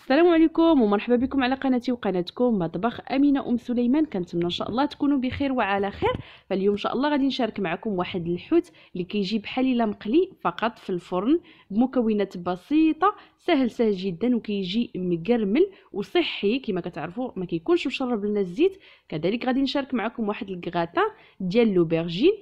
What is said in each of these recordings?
السلام عليكم ومرحبا بكم على قناتي وقناتكم مطبخ امينه ام سليمان كنتمنى ان شاء الله تكونوا بخير وعلى خير فاليوم ان شاء الله غادي نشارك معكم واحد الحوت اللي كيجي بحال الا مقلي فقط في الفرن بمكونات بسيطه سهل سهل جدا وكيجي مقرمل وصحي كما كتعرفوا ما كيكونش مشرب لنا الزيت كذلك غادي نشارك معكم واحد الكغاتا ديال لوبرجين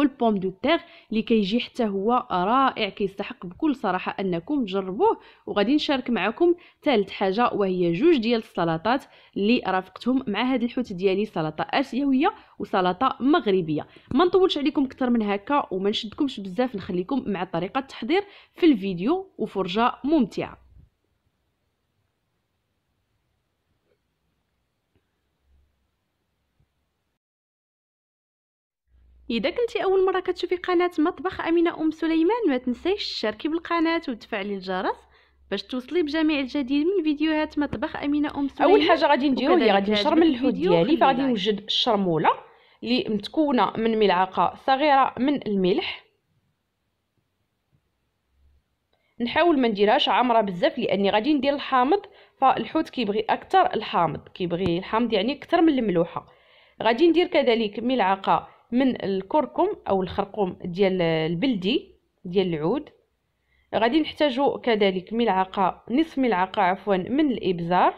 البوم دو تيغ اللي كيجي حتى هو رائع كيستحق بكل صراحه انكم تجربوه وغادي نشارك معكم ثالث حاجه وهي جوج ديال السلطات اللي رافقتهم مع هذا الحوت ديالي سلطه اسيويه وسلطه مغربيه ما نطولش عليكم اكثر من هكا وما نشدكمش بزاف نخليكم مع طريقه التحضير في الفيديو وفرجه ممتعه اذا كنتي اول مره كتشوفي قناه مطبخ امينه ام سليمان ما تنسيش تشاركي بالقناه وتفعلي الجرس باش توصلي بجميع الجديد من فيديوهات مطبخ امينه ام سليمان اول حاجه غادي نديرو هي غادي نشرمل الحوت ديالي فغادي نوجد الشرموله اللي متكونه من ملعقه صغيره من الملح نحاول ما نديرهاش عامره بزاف لاني غادي ندير الحامض فالحوت كيبغي اكثر الحامض كيبغي الحامض يعني اكثر من الملوحه غادي ندير كذلك ملعقه من الكركم او الخرقوم ديال البلدي ديال العود غادي نحتاجو كذلك ملعقه نصف ملعقه عفوا من الابزار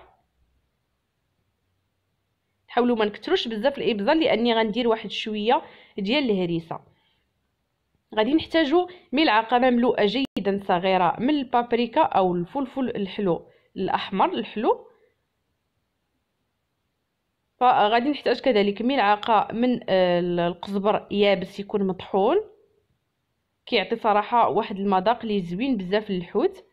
حاولوا ما نكتروش بزاف الابزار لاني غندير واحد شويه ديال الهريسه غادي نحتاجو ملعقه مملوءه جيدا صغيره من البابريكا او الفلفل الحلو الاحمر الحلو فغادي نحتاج كذلك ملعقه من آه، القزبر يابس يكون مطحون كيعطي صراحه واحد المذاق اللي زوين بزاف للحوت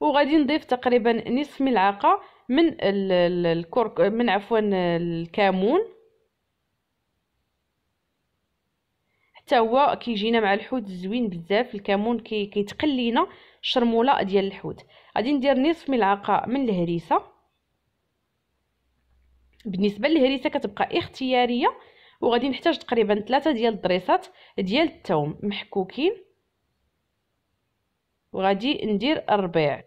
وغادي نضيف تقريبا نصف ملعقه من الكرك من عفوا الكمون حتى هو كيجينا مع الحوت زوين بزاف الكمون كي كيتقلينا الشرموله ديال الحوت غادي ندير نصف ملعقه من الهريسه بالنسبه للهريسه كتبقى اختياريه وغادي نحتاج تقريبا ثلاثة ديال الدريسات ديال الثوم محكوكين وغادي ندير الربيع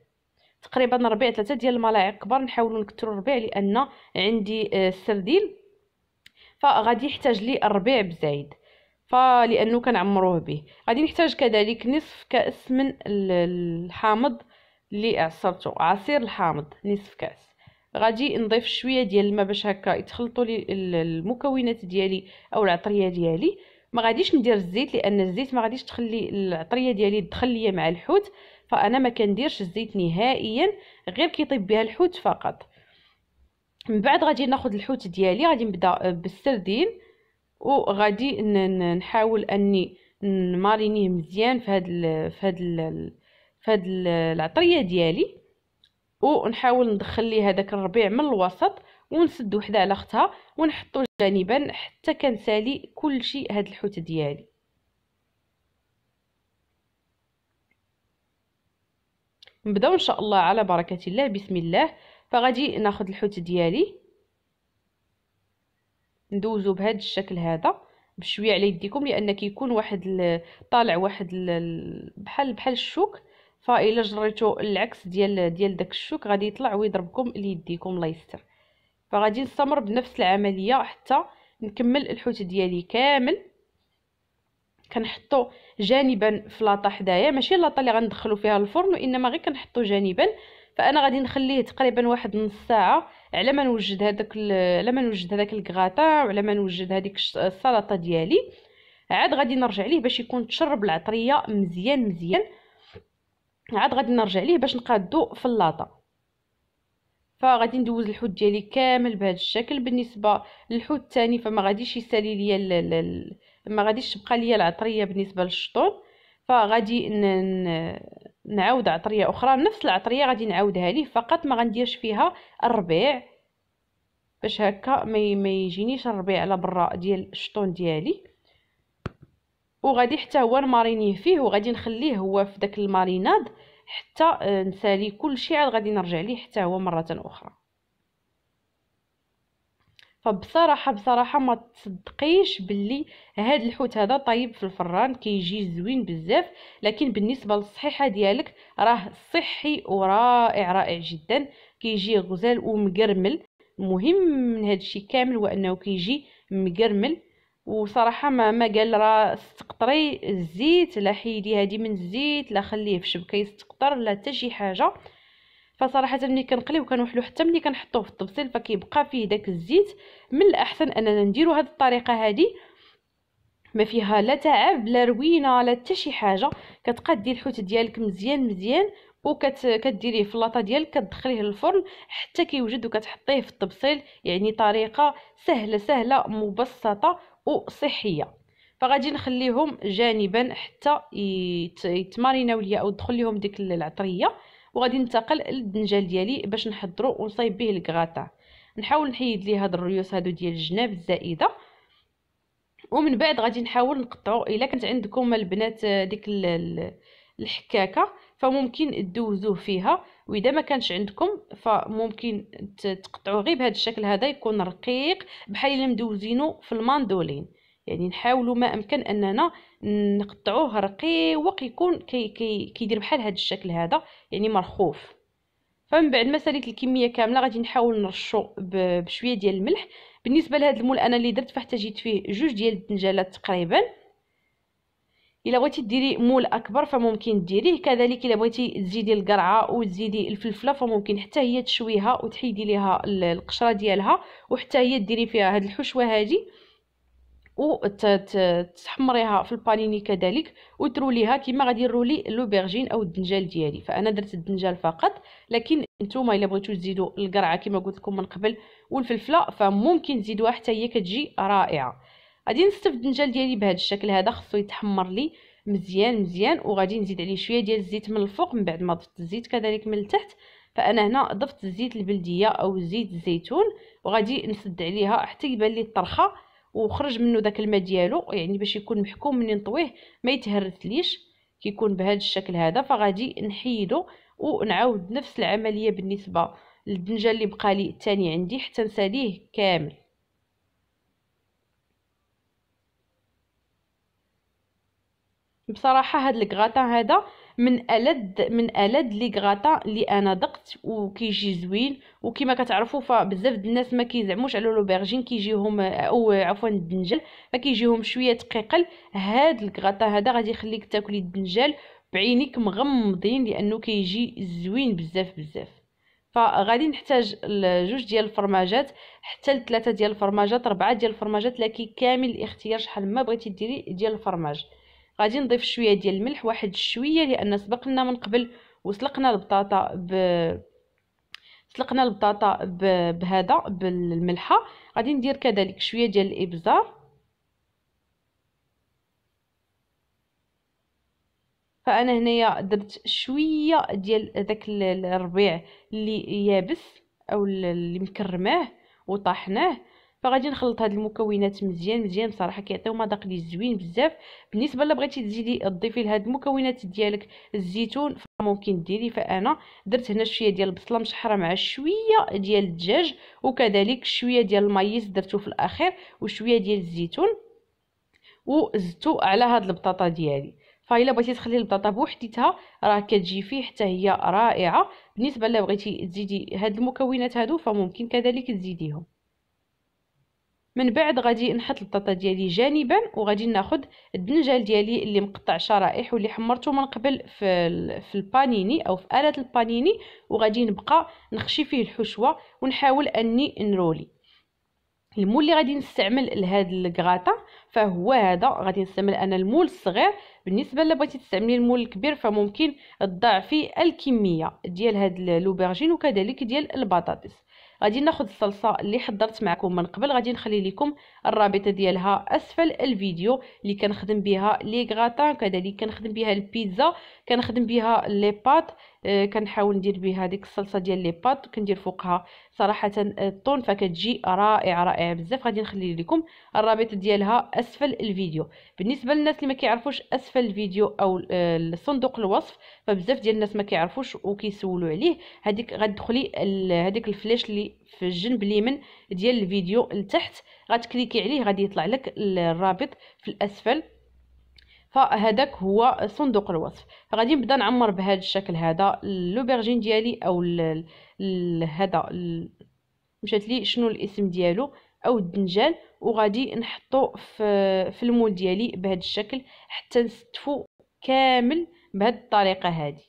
تقريبا ربيع ثلاثة ديال الملاعق كبار نحاولوا نكثروا الربيع لان عندي آه، السرديل فغادي يحتاج لي الربيع بزايد فلانه كنعمروه به غادي نحتاج كذلك نصف كاس من الحامض اللي عصرته عصير الحامض نصف كاس غادي نضيف شويه ديال الماء باش هكا يتخلطوا لي المكونات ديالي او العطريه ديالي ما غاديش ندير الزيت لان الزيت ما غاديش تخلي العطريه ديالي تدخل ليا مع الحوت فانا ما كنديرش الزيت نهائيا غير كيطيب بها الحوت فقط من بعد غادي ناخذ الحوت ديالي غادي نبدا بالسردين وغادي نحاول اني نمارينيه مزيان في هاد ال في هاد ال في هاد العطريه ديالي ونحاول ندخل ليه هذاك الربيع من الوسط ونسد وحده على اختها ونحطو جانبا حتى كنسالي كلشي هاد الحوت ديالي نبداو ان شاء الله على بركه الله بسم الله فغادي ناخذ الحوت ديالي ندوزو بهذا الشكل هذا بشويه على يديكم لان كيكون واحد طالع واحد بحال بحال الشوك فالا جريتو العكس ديال ديال داك الشوك غادي يطلع ويضربكم ليديكم الله يستر فغادي نستمر بنفس العمليه حتى نكمل الحوت ديالي كامل كنحطو جانبا في لاطه حدايا ماشي لاطه اللي غندخلو فيها الفرن وانما غير كنحطو جانبا فانا غادي نخليه تقريبا واحد نص ساعه على ما نوجد هذاك على ما نوجد هذاك الكغاطا وعلى ما نوجد هذيك السلطه ديالي عاد غادي نرجع ليه باش يكون تشرب العطريه مزيان مزيان عاد غادي نرجع ليه باش نقادو في اللاطه فغادي ندوز الحوت ديالي كامل بهذا الشكل بالنسبه للحوت الثاني فما غاديش يسالي ليا ما غاديش تبقى ليا العطريه بالنسبه للشطون فغادي نعاود عطريه اخرى نفس العطريه غادي نعاودها ليه فقط ما غنديرش فيها الربيع باش هكا ما يجينيش الربيع على برا ديال الشطون ديالي وغادي حتى هو نمارينيه فيه وغادي نخليه هو في داك الماريناد حتى آه، نسالي كلشي عاد غادي نرجع ليه حتى هو مره اخرى فبصراحه بصراحه ما تصدقيش باللي هاد الحوت هذا طايب في الفران كيجي كي زوين بزاف لكن بالنسبه للصحيحه ديالك راه صحي ورائع رائع جدا كيجي كي غزال ومقرمل المهم من هاد الشيء كامل هو انه كيجي مقرمل وصراحه ما ما قال راه استقطري الزيت لا حيدي هادي من الزيت لا خليه في شبكه يستقطر لا حتى شي حاجه فصراحه ملي كنقليو كنوحلو حتى ملي كنحطوه في الطبسيل فكيبقى فيه داك الزيت من الاحسن اننا نديرو هذه الطريقه هذه ما فيها لا تعب لا روينه لا حتى شي حاجه كتبقى دير الحوت ديالك مزيان مزيان وكديريه في اللاطه ديالك كتدخليه للفرن حتى كيوجد وكتحطيه في الطبسيل يعني طريقه سهله سهله مبسطه وصحيه فغادي نخليهم جانبا حتى يتماريناو ليا او تدخل ليهم ديك العطريه وغادي ننتقل للدنجال ديالي باش نحضرو ونصايب به الكغاطا نحاول نحيد ليه هاد الريوس هادو ديال الجناب الزائده ومن بعد غادي نحاول نقطعو الا كانت عندكم البنات آه، ديك الحكاكه فممكن دوزوه فيها واذا ما كانش عندكم فممكن تقطعوه غير بهذا الشكل هذا يكون رقيق بحال الا مدوزينو في الماندولين يعني نحاولوا ما امكن اننا نقطعوه رقيق يكون كي كي كيدير بحال هذا الشكل هذا يعني مرخوف فمن بعد ما ساليت الكميه كامله غادي نحاول نرشو بشويه ديال الملح بالنسبه لهذا المول انا اللي درت فاحتاجيت فيه جوج ديال الدنجالات تقريبا الا بغيتي ديري مول اكبر فممكن ديريه كذلك الا بغيتي تزيدي القرعه وتزيدي الفلفله فممكن حتى هي تشويها وتحيدي ليها القشره ديالها وحتى هي ديري فيها هاد الحشوه هذه وتحمريها في البانيني كذلك وتروليها كما غادي نرولي لوبرجين او الدنجال ديالي فانا درت الدنجال فقط لكن نتوما الا بغيتو تزيدوا القرعه كما قلت لكم من قبل والفلفله فممكن تزيدوها حتى هي كتجي رائعه غادي نستف الدنجال ديالي بهذا الشكل هذا خصو يتحمر لي مزيان مزيان وغادي نزيد عليه شويه ديال الزيت من الفوق من بعد ما ضفت الزيت كذلك من التحت فانا هنا ضفت الزيت البلديه او زيت الزيتون وغادي نسد عليها حتى يبان لي الطرخه وخرج منه داك الماء ديالو يعني باش يكون محكوم مني نطويه ما يتهرثليش كيكون بهذا الشكل هذا فغادي نحيدو ونعاود نفس العمليه بالنسبه للدنجه اللي بقى لي الثاني عندي حتى نساليه كامل بصراحه هاد الكغاتان هذا من ألد من ألد لي كغاطا لي انا أو وكيجي زوين وكما كتعرفوا فبزاف د الناس ما كيزعموش على لوبيرجين كيجيهم او عفوا الدنجل فكيجيهم شويه تقيقل هاد الكغاطا هذا غادي يخليك تاكلي الدنجل بعينيك مغمضين لانه كيجي زوين بزاف بزاف فغادي نحتاج جوج ديال الفرماجات حتى لثلاثه ديال الفرماجات ربعه ديال الفرماجات لكن كامل الاختيار شحال ما بغيتي ديري ديال الفرماج غادي نضيف شويه ديال الملح واحد شويه لان سبق لنا من قبل وسلقنا البطاطا ب سلقنا البطاطا ب... بهذا بالملحه غادي ندير كذلك شويه ديال الابزار فانا هنايا درت شويه ديال داك الربيع اللي يابس او اللي مكرماه وطحناه فغادي نخلط هاد المكونات مزيان مزيان بصراحه كيعطيو مذاق لي زوين بزاف بالنسبه الا بغيتي تزيدي تضيفي لهاد المكونات ديالك الزيتون فممكن ديري فانا درت هنا شويه ديال البصله مشحره مع شويه ديال الدجاج وكذلك شويه ديال المايز درتو في الاخير وشويه ديال الزيتون وزدتو على هاد البطاطا ديالي فإلا بغيتي تخلي البطاطا بوحديتها راه كتجي فيه حتى هي رائعه بالنسبه الا بغيتي تزيدي هاد المكونات هادو فممكن كذلك تزيديهم من بعد غادي نحط البطاطا ديالي جانبا وغادي ناخد الدنجال ديالي اللي مقطع شرائح واللي حمرته من قبل في في البانيني او في اله البانيني وغادي نبقى نخشي فيه الحشوه ونحاول اني نرولي المول اللي غادي نستعمل لهاد الكغاطا فهو هذا غادي نستعمل انا المول الصغير بالنسبه الا بغيتي تستعملي المول الكبير فممكن تضاعفي الكميه ديال هاد لوبرجين وكذلك ديال البطاطس غادي ناخذ الصلصه اللي حضرت معكم من قبل غادي نخلي لكم الرابطه ديالها اسفل الفيديو اللي كنخدم بها لي غراتان كذلك كنخدم بها البيتزا كنخدم بها لي بات آه كنحاول ندير بها ديك الصلصه ديال لي بات كندير فوقها صراحه الطون فكتجي رائعه رائعه بزاف غادي نخلي لكم الرابط ديالها اسفل الفيديو بالنسبه للناس اللي ما كيعرفوش اسفل الفيديو او آه صندوق الوصف فبزاف ديال الناس ما كيعرفوش وكيسولوا عليه هذيك غتدخلي هذيك الفلاش اللي في الجنب اليمين ديال الفيديو لتحت غتكليكي عليه غادي يطلع لك الرابط في الاسفل فهذاك هو صندوق الوصف فغادي نبدا نعمر بهذا الشكل هذا لوبرجين ديالي او هذا مشات لي شنو الاسم ديالو او الدنجال وغادي نحطو في في المول ديالي بهذا الشكل حتى نستفو كامل بهذه الطريقه هذه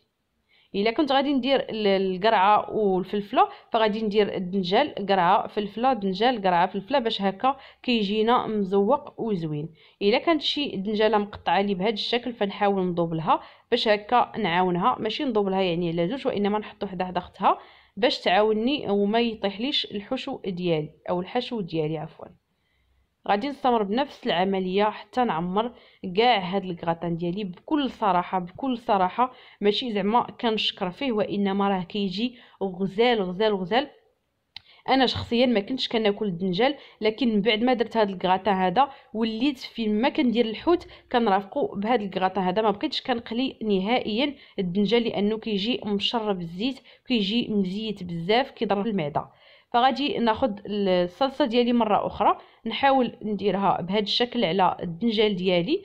الا كنت غادي ندير القرعه والفلفله فغادي ندير الدنجال قرعه فلفله دنجال قرعه فلفله باش هكا كيجينا مزوق وزوين الا كانت شي دنجاله مقطعه لي بهذا الشكل فنحاول نضوبلها باش هكا نعاونها ماشي نضوبلها يعني على جوج وانما نحط وحده حدا اختها باش تعاوني وما يطيحليش الحشو ديالي او الحشو ديالي عفوا غادي نستمر بنفس العمليه حتى نعمر كاع هاد الكغاتان ديالي بكل صراحه بكل صراحه ماشي زعما كنشكر فيه وانما راه كيجي غزال غزال غزال انا شخصيا ما كنتش كناكل الدنجال لكن من بعد ما درت هذا الكغاتان هذا وليت فين ما كندير الحوت كنرافقو بهذا الكغاتان هذا ما بقيتش كنقلي نهائيا الدنجال لانه كيجي مشرب الزيت كيجي مزيت بزاف كيضر المعده فغادي ناخد الصلصه ديالي مره اخرى نحاول نديرها بهذا الشكل على الدنجال ديالي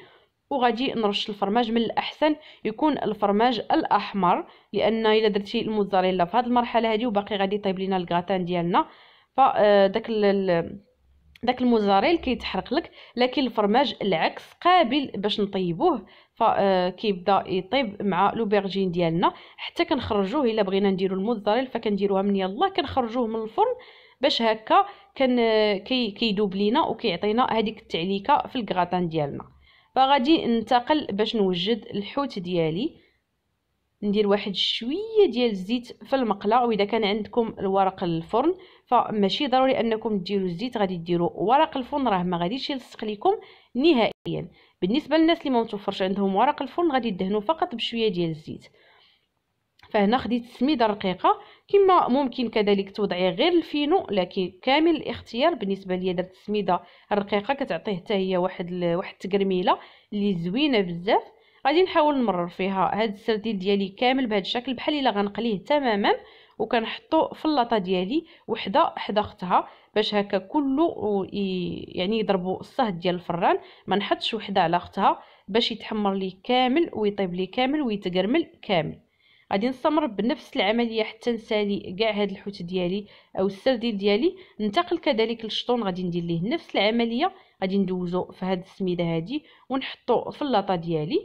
وغادي نرش الفرماج من الاحسن يكون الفرماج الاحمر لان الا درتي الموزاريلا في هذه المرحله هذه وباقي غادي يطيب لينا الكراتان ديالنا فداك آه، داك الموزاريل كيتحرق لك لكن الفرماج العكس قابل باش نطيبوه فكيبدا آه، يطيب مع لوبيرجين ديالنا حتى كنخرجوه الا بغينا نديرو الموتزاريلا فكنديروها من يلا كنخرجوه من الفرن باش هكا كان كي كيدوب لينا وكيعطينا هذيك التعليكه في الكغاتان ديالنا فغادي ننتقل باش نوجد الحوت ديالي ندير واحد شويه ديال الزيت في المقله واذا كان عندكم الورق الفرن فماشي ضروري انكم ديروا الزيت غادي ديروا ورق الفرن راه ما غاديش يلصق لكم نهائيا بالنسبه للناس اللي ما متوفرش عندهم ورق الفرن غادي يدهنوا فقط بشويه ديال الزيت فهنا خديت السميده الرقيقه كما ممكن كذلك توضعي غير الفينو لكن كامل الاختيار بالنسبه ليا درت السميده الرقيقه كتعطيه حتى هي واحد ال... واحد التكرميله اللي زوينه بزاف غادي نحاول نمرر فيها هاد السردين ديالي كامل بهذا الشكل بحال الا غنقليه تماما وكنحطو في اللاطه ديالي وحده حدا اختها باش هكا كله يعني يضربوا الصهد ديال الفران ما نحطش وحده على اختها باش يتحمر لي كامل ويطيب لي كامل ويتقرمل كامل غادي نستمر بنفس العمليه حتى نسالي كاع هاد الحوت ديالي او السردين ديالي ننتقل كذلك للشطون غادي ندير ليه نفس العمليه غادي ندوزو في هاد السميده هادي ونحطو في اللاطه ديالي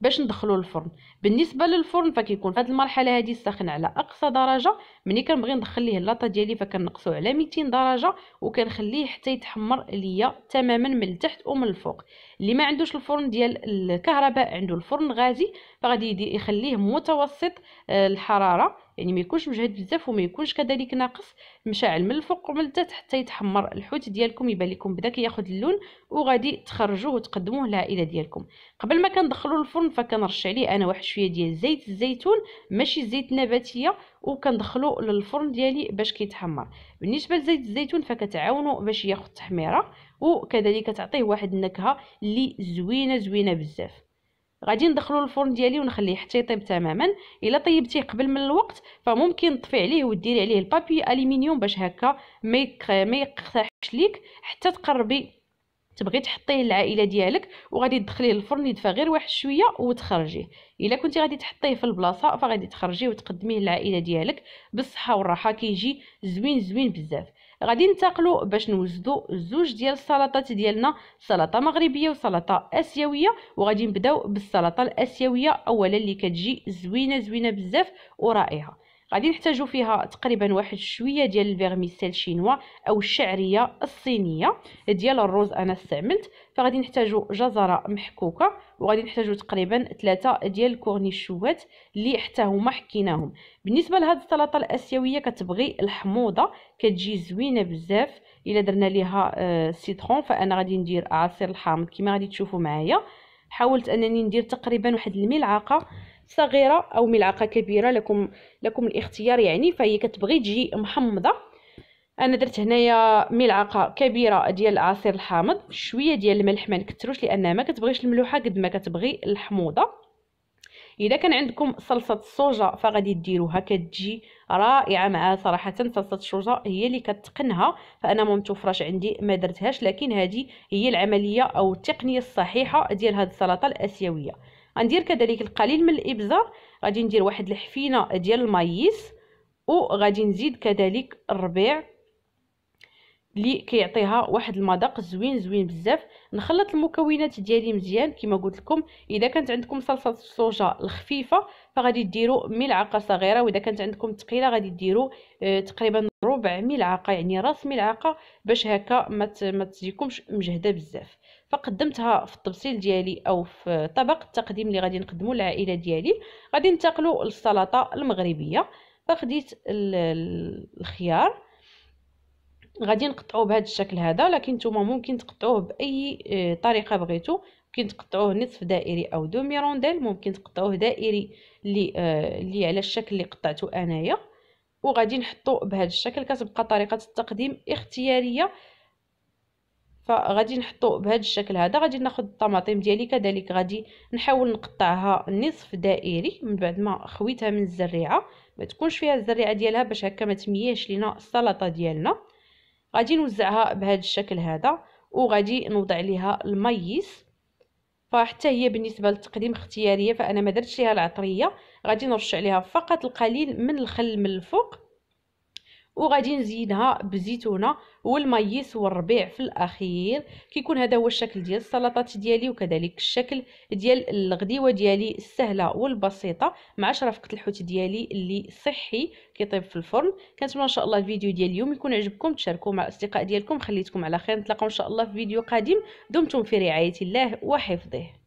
باش ندخلو الفرن بالنسبه للفرن فكيكون في هذه المرحله هذه ساخن على اقصى درجه ملي كنبغي ندخل ليه اللاطه ديالي فكنقصو على 200 درجه وكنخليه حتى يتحمر ليا تماما من التحت ومن الفوق اللي ما عندوش الفرن ديال الكهرباء عنده الفرن غازي فغادي يخليه متوسط آه، الحراره يعني ما يكونش مجهد بزاف وما يكونش كذلك ناقص مشاعل من الفوق ومن التحت حتى يتحمر الحوت ديالكم يبان لكم بدا كياخذ اللون وغادي تخرجوه وتقدموه للعائله ديالكم قبل ما كندخلوا الفرن فكنرش عليه انا واحد شويه ديال زيت الزيتون ماشي زيت نباتيه وكندخلو للفرن ديالي باش كيتحمر بالنسبه لزيت الزيتون فكتعاونو باش ياخذ التحميره وكذلك تعطيه واحد النكهه اللي زوينه زوينه بزاف غادي ندخلو الفرن ديالي ونخليه حتى يطيب تماما الا طيبتيه قبل من الوقت فممكن تطفي عليه وديري عليه البابي الومنيوم باش هكا ما يقتحش ليك حتى تقربي تبغي تحطيه للعائله ديالك وغادي تدخليه للفرن يدفى غير واحد شويه وتخرجيه الا كنتي غادي تحطيه في البلاصه فغادي تخرجيه وتقدميه للعائله ديالك بالصحه والراحه كيجي زوين زوين بزاف غادي ننتقلوا باش نوجدوا زوج ديال السلطات ديالنا سلطه مغربيه وسلطه اسيويه وغادي نبداو بالسلطه الاسيويه اولا اللي كتجي زوينه زوينه بزاف ورائعه غادي نحتاجو فيها تقريبا واحد شويه ديال الفيرميسيل شينوا او الشعريه الصينيه ديال الرز انا استعملت فغادي نحتاجو جزره محكوكه وغادي نحتاجو تقريبا ثلاثه ديال الكورنيشوات اللي حتى هما حكيناهم بالنسبه لهاد السلطه الاسيويه كتبغي الحموضه كتجي زوينه بزاف الا درنا ليها آه سيترون فانا غادي ندير عصير الحامض كما غادي تشوفوا معايا حاولت انني ندير تقريبا واحد الملعقه صغيره او ملعقه كبيره لكم لكم الاختيار يعني فهي كتبغي تجي محمضه انا درت هنايا ملعقه كبيره ديال العصير الحامض شويه ديال الملح ما نكثروش لانها ما كتبغيش الملوحه قد ما كتبغي الحموضه اذا كان عندكم صلصه الصوجه فغادي ديروها كتجي رائعه مع صراحه صلصه الصوجه هي اللي كتقنها فانا ما متوفراش عندي ما درتهاش لكن هذه هي العمليه او التقنيه الصحيحه ديال هذه السلطه الاسيويه غندير كذلك القليل من الابزه غادي ندير واحد الحفينه ديال المايس وغادي نزيد كذلك الربيع اللي كيعطيها واحد المذاق زوين زوين بزاف نخلط المكونات ديالي مزيان كما قلت لكم اذا كانت عندكم صلصه الصوجا الخفيفه فغادي ديروا ملعقه صغيره واذا كانت عندكم ثقيله غادي ديروا اه تقريبا ربع ملعقه يعني راس ملعقه باش هكا ما تجيكمش مجهده بزاف فقدمتها في التبصيل ديالي او في طبق التقديم اللي غادي نقدمه للعائله ديالي غادي ننتقلوا للسلطه المغربيه فخديت الخيار غادي نقطعوه بهذا الشكل هذا لكن نتوما ممكن تقطعوه باي آه، طريقه بغيتو ممكن تقطعوه نصف دائري او دو ميرونديل ممكن تقطعوه دائري اللي اللي آه، على الشكل اللي قطعته انايا وغادي نحطو بهذا الشكل كتبقى طريقه التقديم اختياريه فغادي نحطو بهذا الشكل هذا غادي ناخذ الطماطم ديالي كذلك غادي نحاول نقطعها نصف دائري من بعد ما خويتها من الزريعه ما تكونش فيها الزريعه ديالها باش هكا ما تمياش لينا السلطه ديالنا غادي نوزعها بهذا الشكل هذا وغادي نوضع ليها الميس فحتى هي بالنسبه للتقديم اختياريه فانا ما درتش ليها العطريه غادي نرش عليها فقط القليل من الخل من الفوق وغادي نزيدها بزيتونه والمايس والربيع في الاخير كيكون هذا هو الشكل ديال السلطات ديالي وكذلك الشكل ديال الغديوه ديالي السهله والبسيطه مع شرفقه الحوت ديالي اللي صحي كيطيب في الفرن كنتمنى ان شاء الله الفيديو ديال اليوم يكون عجبكم تشاركوه مع الاصدقاء ديالكم خليتكم على خير نتلاقاو ان شاء الله في فيديو قادم دمتم في رعايه الله وحفظه